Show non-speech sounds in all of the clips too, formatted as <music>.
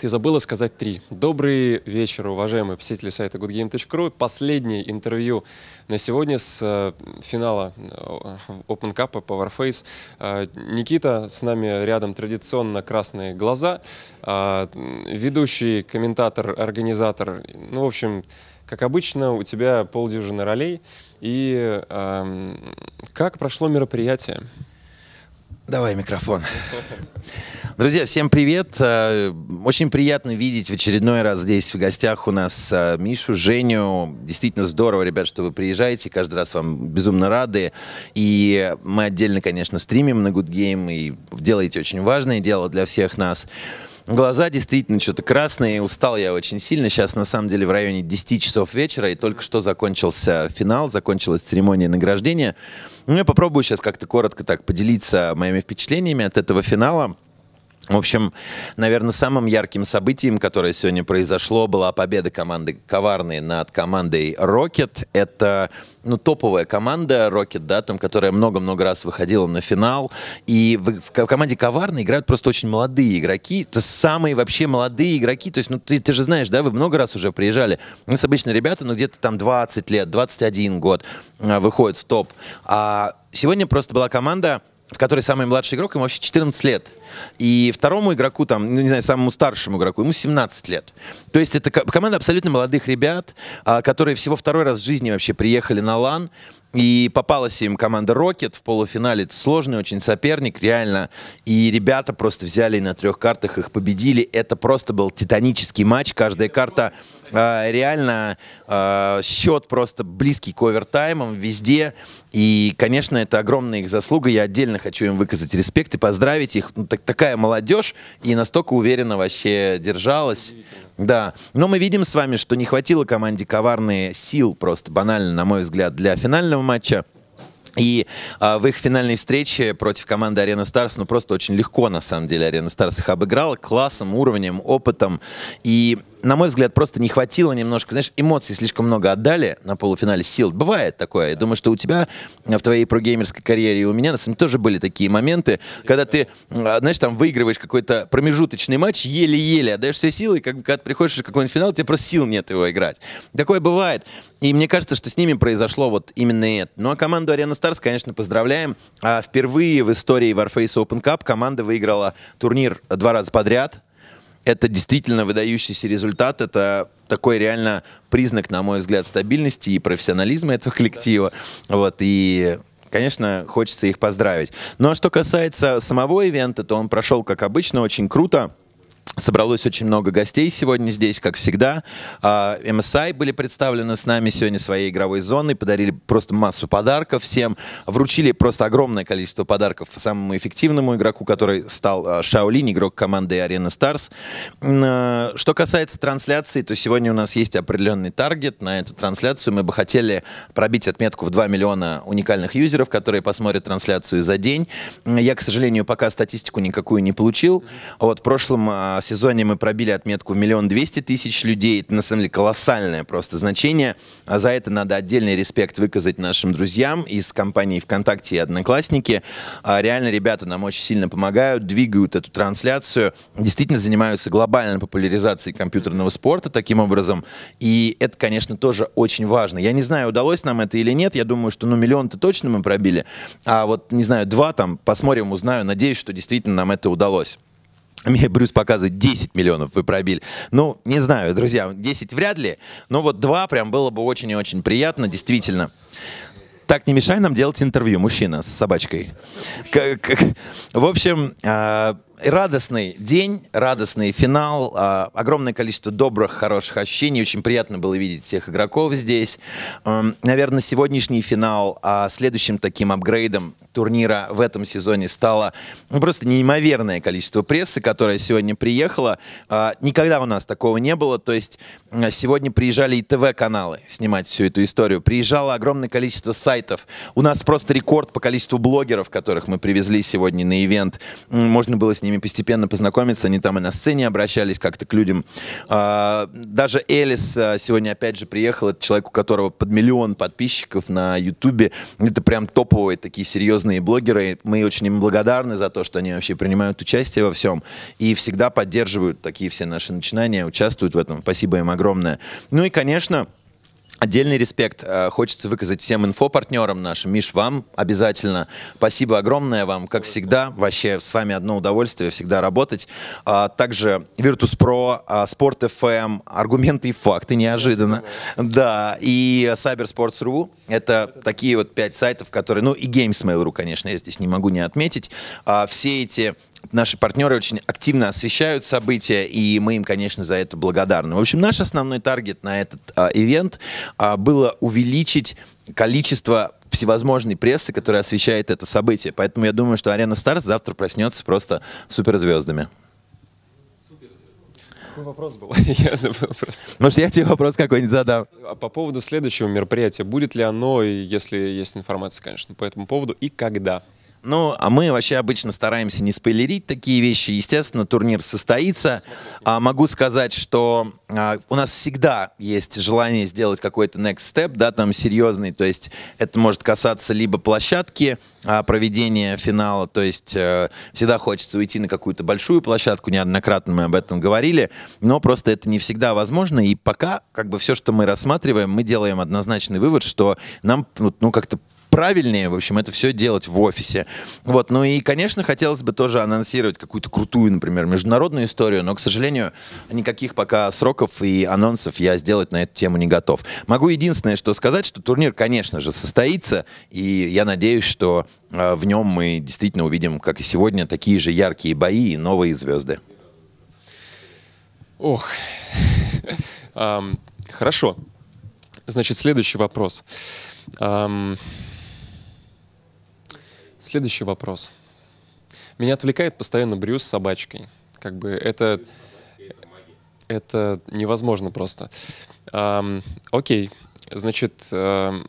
Ты забыла сказать три. Добрый вечер, уважаемые посетители сайта goodgame.ru. Последнее интервью на сегодня с э, финала э, Open Cup по Warface. Э, Никита с нами рядом традиционно красные глаза. Ведущий, комментатор, организатор. Ну, в общем, как обычно, у тебя полдюжины ролей. И э, как прошло мероприятие? Давай микрофон. Друзья, всем привет. Э, очень приятно видеть в очередной раз здесь в гостях у нас э, Мишу, Женю. Действительно здорово, ребят, что вы приезжаете. Каждый раз вам безумно рады. И мы отдельно, конечно, стримим на Good Game и делаете очень важное дело для всех нас. Глаза действительно что-то красные, устал я очень сильно. Сейчас на самом деле в районе 10 часов вечера, и только что закончился финал, закончилась церемония награждения. Ну, я попробую сейчас как-то коротко так поделиться моими впечатлениями от этого финала. В общем, наверное, самым ярким событием, которое сегодня произошло, была победа команды «Коварные» над командой «Рокет». Это ну, топовая команда «Рокет», да, там, которая много-много раз выходила на финал. И в, в команде «Коварные» играют просто очень молодые игроки. Это самые вообще молодые игроки. То есть, ну, ты, ты же знаешь, да, вы много раз уже приезжали. У нас обычно ребята, ну, где-то там 20 лет, 21 год а, выходят в топ. А сегодня просто была команда в которой самый младший игрок, ему вообще 14 лет. И второму игроку, там, ну, не знаю, самому старшему игроку, ему 17 лет. То есть это команда абсолютно молодых ребят, а, которые всего второй раз в жизни вообще приехали на лан, и попалась им команда Rocket в полуфинале. Это сложный очень соперник, реально. И ребята просто взяли на трех картах, их победили. Это просто был титанический матч. Каждая карта э, реально э, счет просто близкий к овертаймам везде. И, конечно, это огромная их заслуга. Я отдельно хочу им выказать респект и поздравить их. Ну, так, такая молодежь и настолько уверенно вообще держалась. Да, но мы видим с вами, что не хватило команде коварные сил просто банально, на мой взгляд, для финального матча. И а, в их финальной встрече против команды Арена Старс, ну просто очень легко на самом деле Арена Старс их обыграла классом, уровнем, опытом. И на мой взгляд, просто не хватило немножко, знаешь, эмоций слишком много отдали на полуфинале сил. Бывает такое. Я думаю, что у тебя в твоей прогеймерской карьере и у меня, на самом деле, тоже были такие моменты, когда ты, а, знаешь, там выигрываешь какой-то промежуточный матч, еле-еле отдаешь все силы, и как, когда ты приходишь в какой-нибудь финал, тебе просто сил нет его играть. Такое бывает. И мне кажется, что с ними произошло вот именно это. Ну а команду Arena Stars, конечно, поздравляем. А впервые в истории Warface Open Cup команда выиграла турнир два раза подряд это действительно выдающийся результат, это такой реально признак, на мой взгляд, стабильности и профессионализма этого коллектива. Да. Вот, и конечно, хочется их поздравить. Ну а что касается самого ивента, то он прошел, как обычно, очень круто. Собралось очень много гостей сегодня здесь, как всегда. MSI а, были представлены с нами сегодня своей игровой зоной, подарили просто массу подарков всем, вручили просто огромное количество подарков самому эффективному игроку, который стал а, Шаолинь, игрок команды Arena Stars. А, что касается трансляции, то сегодня у нас есть определенный таргет на эту трансляцию. Мы бы хотели пробить отметку в 2 миллиона уникальных юзеров, которые посмотрят трансляцию за день. Я, к сожалению, пока статистику никакую не получил. Вот в прошлом сезоне мы пробили отметку в миллион двести тысяч людей. Это, на самом деле, колоссальное просто значение. А за это надо отдельный респект выказать нашим друзьям из компании ВКонтакте и Одноклассники. А реально ребята нам очень сильно помогают, двигают эту трансляцию, действительно занимаются глобальной популяризацией компьютерного спорта таким образом. И это, конечно, тоже очень важно. Я не знаю, удалось нам это или нет. Я думаю, что ну миллион-то точно мы пробили. А вот, не знаю, два там, посмотрим, узнаю. Надеюсь, что действительно нам это удалось. Мне Брюс показывает 10 миллионов вы пробили. Ну, не знаю, друзья, 10 вряд ли, но вот 2 прям было бы очень и очень приятно, действительно. Так, не мешай нам делать интервью, мужчина с собачкой. Как, как, в общем, а, радостный день, радостный финал, а, огромное количество добрых, хороших ощущений. Очень приятно было видеть всех игроков здесь. Эм, наверное, сегодняшний финал а, следующим таким апгрейдом турнира в этом сезоне стало ну, просто неимоверное количество прессы, которая сегодня приехала. А, никогда у нас такого не было. То есть сегодня приезжали и ТВ-каналы снимать всю эту историю. Приезжало огромное количество сайтов. У нас просто рекорд по количеству блогеров, которых мы привезли сегодня на ивент. Можно было с ними постепенно познакомиться. Они там и на сцене обращались как-то к людям. А, даже Элис а, сегодня опять же приехал. Это человек, у которого под миллион подписчиков на Ютубе. Это прям топовые такие серьезные блогеры. Мы очень им благодарны за то, что они вообще принимают участие во всем и всегда поддерживают такие все наши начинания, участвуют в этом. Спасибо им огромное. Ну и, конечно, Отдельный респект э, хочется выказать всем инфопартнерам нашим. Миш, вам обязательно. Спасибо огромное вам, как всегда. Вообще с вами одно удовольствие всегда работать. А также Virtus.pro, а, Sport FM, аргументы и факты, неожиданно. Да, и Cybersports.ru. Это такие вот пять сайтов, которые, ну и Games.mail.ru, конечно, я здесь не могу не отметить. А все эти Наши партнеры очень активно освещают события, и мы им, конечно, за это благодарны. В общем, наш основной таргет на этот а, ивент а, было увеличить количество всевозможной прессы, которая освещает это событие. Поэтому я думаю, что Арена Старс завтра проснется просто суперзвездами. Какой вопрос был? <laughs> я забыл просто. Может, я тебе вопрос какой-нибудь задам? А по поводу следующего мероприятия. Будет ли оно, если есть информация, конечно, по этому поводу, и когда? Ну, а мы вообще обычно стараемся не спойлерить такие вещи. Естественно, турнир состоится. А, могу сказать, что а, у нас всегда есть желание сделать какой-то next step, да, там серьезный. То есть это может касаться либо площадки а, проведения финала, то есть а, всегда хочется уйти на какую-то большую площадку, неоднократно мы об этом говорили, но просто это не всегда возможно. И пока как бы все, что мы рассматриваем, мы делаем однозначный вывод, что нам ну, как-то правильнее, в общем, это все делать в офисе. Вот, ну и, конечно, хотелось бы тоже анонсировать какую-то крутую, например, международную историю, но, к сожалению, никаких пока сроков и анонсов я сделать на эту тему не готов. Могу единственное, что сказать, что турнир, конечно же, состоится, и я надеюсь, что э, в нем мы действительно увидим, как и сегодня, такие же яркие бои и новые звезды. Ох, хорошо. Значит, следующий вопрос. Um, Следующий вопрос. Меня отвлекает постоянно Брюс с собачкой. Как бы это... Это невозможно просто. Эм, окей, Значит, эм,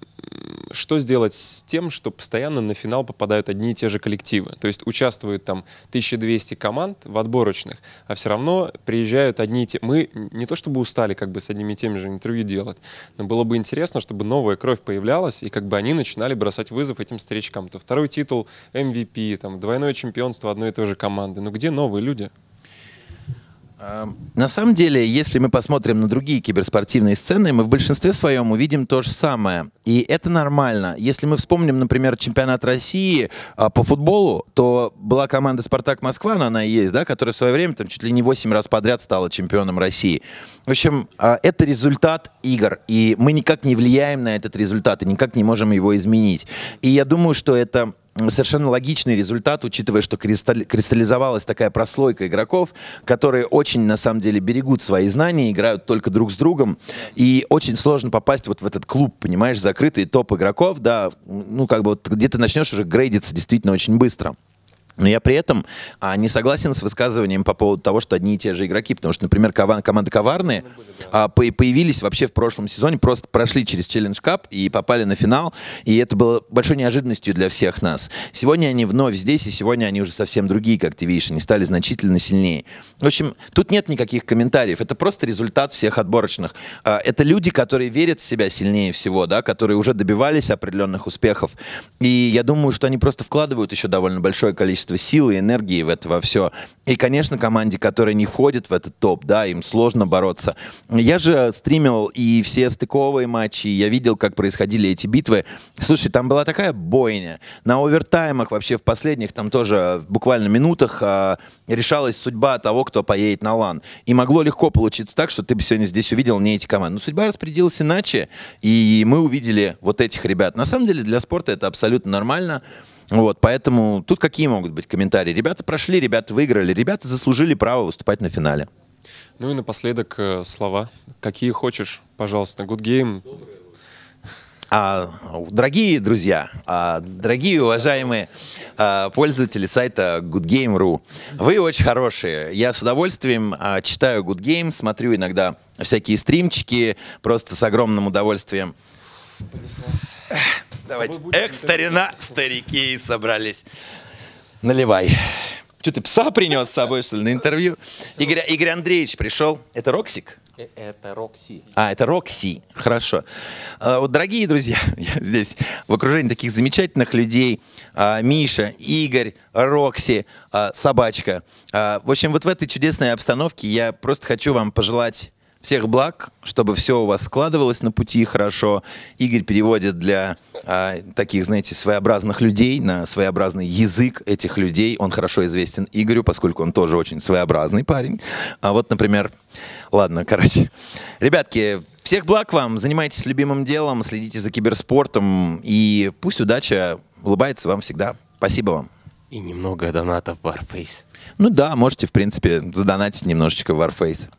что сделать с тем, что постоянно на финал попадают одни и те же коллективы? То есть участвуют там 1200 команд в отборочных, а все равно приезжают одни и те... Мы не то чтобы устали как бы с одними и теми же интервью делать, но было бы интересно, чтобы новая кровь появлялась, и как бы они начинали бросать вызов этим встречкам. То второй титул MVP, эм там двойное чемпионство одной и той же команды. Ну где новые люди? Эм, на самом деле, если мы посмотрим на другие киберспортивные сцены, мы в большинстве своем увидим то же самое. И это нормально. Если мы вспомним, например, чемпионат России а, по футболу, то была команда «Спартак Москва», но она и есть, да, которая в свое время там, чуть ли не 8 раз подряд стала чемпионом России. В общем, а, это результат игр, и мы никак не влияем на этот результат, и никак не можем его изменить. И я думаю, что это совершенно логичный результат, учитывая, что кристаллизовалась такая прослойка игроков, которые очень, на самом деле, берегут свои знания, играют только друг с другом, и очень сложно попасть вот в этот клуб, понимаешь, закрытый топ игроков, да, ну, как бы вот где ты начнешь уже грейдиться действительно очень быстро. Но я при этом а, не согласен с высказыванием по поводу того, что одни и те же игроки, потому что, например, кова- команда Коварные ну, а, по- появились вообще в прошлом сезоне, просто прошли через Челлендж Кап и попали на финал, и это было большой неожиданностью для всех нас. Сегодня они вновь здесь, и сегодня они уже совсем другие, как ты видишь, они стали значительно сильнее. В общем, тут нет никаких комментариев, это просто результат всех отборочных. А, это люди, которые верят в себя сильнее всего, да, которые уже добивались определенных успехов, и я думаю, что они просто вкладывают еще довольно большое количество количество силы и энергии в это во все. И, конечно, команде, которая не входит в этот топ, да, им сложно бороться. Я же стримил и все стыковые матчи, я видел, как происходили эти битвы. Слушай, там была такая бойня. На овертаймах вообще в последних, там тоже буквально минутах а, решалась судьба того, кто поедет на лан. И могло легко получиться так, что ты бы сегодня здесь увидел не эти команды. Но судьба распределилась иначе, и мы увидели вот этих ребят. На самом деле для спорта это абсолютно нормально. Вот, поэтому тут какие могут быть комментарии? Ребята прошли, ребята выиграли, ребята заслужили право выступать на финале. Ну и напоследок э, слова. Какие хочешь, пожалуйста. Good game. А, дорогие друзья, а, дорогие уважаемые а, пользователи сайта goodgame.ru, вы очень хорошие. Я с удовольствием а, читаю Good Game, смотрю иногда всякие стримчики, просто с огромным удовольствием. Понеслась. Давайте. Эх, старина, старики собрались. Наливай. Что ты пса принес с собой, что ли, на интервью? Игорь, Игорь Андреевич пришел. Это Роксик? Э, это Рокси. А, это Рокси. Хорошо. А, вот, дорогие друзья, <laughs> я здесь в окружении таких замечательных людей. А, Миша, Игорь, Рокси, а, собачка. В общем, вот в этой чудесной обстановке я просто хочу вам пожелать всех благ, чтобы все у вас складывалось на пути хорошо. Игорь переводит для а, таких, знаете, своеобразных людей на своеобразный язык этих людей. Он хорошо известен Игорю, поскольку он тоже очень своеобразный парень. А вот, например, ладно, короче. Ребятки, всех благ вам, занимайтесь любимым делом, следите за киберспортом и пусть удача улыбается вам всегда. Спасибо вам. И немного донатов в Warface. Ну да, можете, в принципе, задонатить немножечко в Warface.